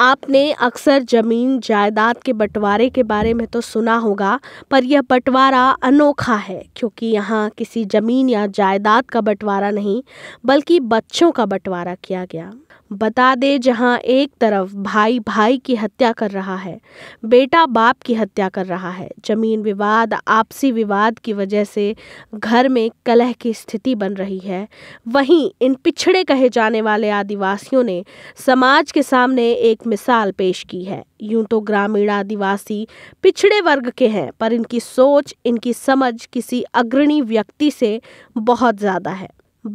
आपने अक्सर ज़मीन जायदाद के बंटवारे के बारे में तो सुना होगा पर यह बंटवारा अनोखा है क्योंकि यहाँ किसी ज़मीन या जायदाद का बंटवारा नहीं बल्कि बच्चों का बंटवारा किया गया बता दे जहाँ एक तरफ भाई भाई की हत्या कर रहा है बेटा बाप की हत्या कर रहा है ज़मीन विवाद आपसी विवाद की वजह से घर में कलह की स्थिति बन रही है वहीं इन पिछड़े कहे जाने वाले आदिवासियों ने समाज के सामने एक मिसाल पेश की है यूं तो ग्रामीण आदिवासी पिछड़े वर्ग के हैं पर इनकी सोच इनकी समझ किसी अग्रणी व्यक्ति से बहुत ज़्यादा है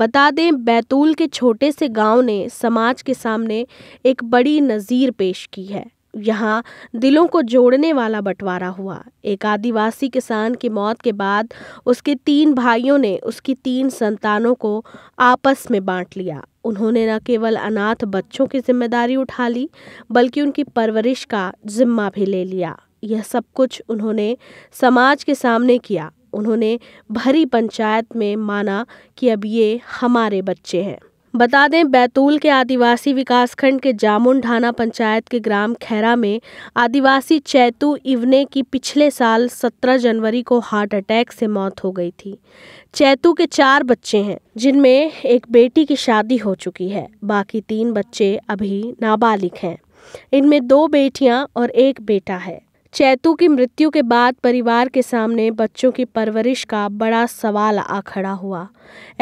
बता दें बैतूल के छोटे से गांव ने समाज के सामने एक बड़ी नज़ीर पेश की है यहाँ दिलों को जोड़ने वाला बंटवारा हुआ एक आदिवासी किसान की मौत के बाद उसके तीन भाइयों ने उसकी तीन संतानों को आपस में बांट लिया उन्होंने न केवल अनाथ बच्चों की जिम्मेदारी उठा ली बल्कि उनकी परवरिश का जिम्मा भी ले लिया यह सब कुछ उन्होंने समाज के सामने किया उन्होंने भरी पंचायत में माना कि अब ये हमारे बच्चे हैं बता दें बैतूल के आदिवासी विकासखंड के जामुन ढाना पंचायत के ग्राम खैरा में आदिवासी चैतू इवने की पिछले साल 17 जनवरी को हार्ट अटैक से मौत हो गई थी चैतू के चार बच्चे हैं जिनमें एक बेटी की शादी हो चुकी है बाकी तीन बच्चे अभी नाबालिग हैं इनमें दो बेटियां और एक बेटा है चैतू की मृत्यु के बाद परिवार के सामने बच्चों की परवरिश का बड़ा सवाल आ खड़ा हुआ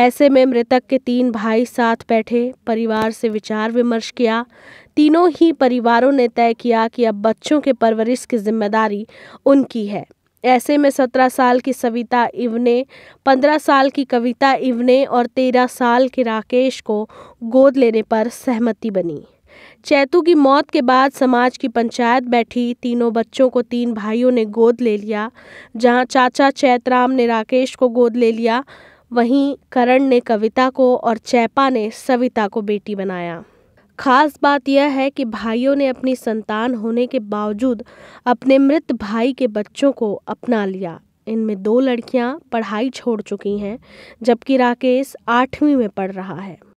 ऐसे में मृतक के तीन भाई साथ बैठे परिवार से विचार विमर्श किया तीनों ही परिवारों ने तय किया कि अब बच्चों के परवरिश की जिम्मेदारी उनकी है ऐसे में सत्रह साल की सविता इवने पंद्रह साल की कविता इवने और तेरह साल के राकेश को गोद लेने पर सहमति बनी चैतू की मौत के बाद समाज की पंचायत बैठी तीनों बच्चों को तीन भाइयों ने गोद ले लिया जहां चाचा चैतराम ने राकेश को गोद ले लिया वहीं करण ने कविता को और चैपा ने सविता को बेटी बनाया खास बात यह है कि भाइयों ने अपनी संतान होने के बावजूद अपने मृत भाई के बच्चों को अपना लिया इनमें दो लड़कियां पढ़ाई छोड़ चुकी हैं जबकि राकेश आठवीं में पढ़ रहा है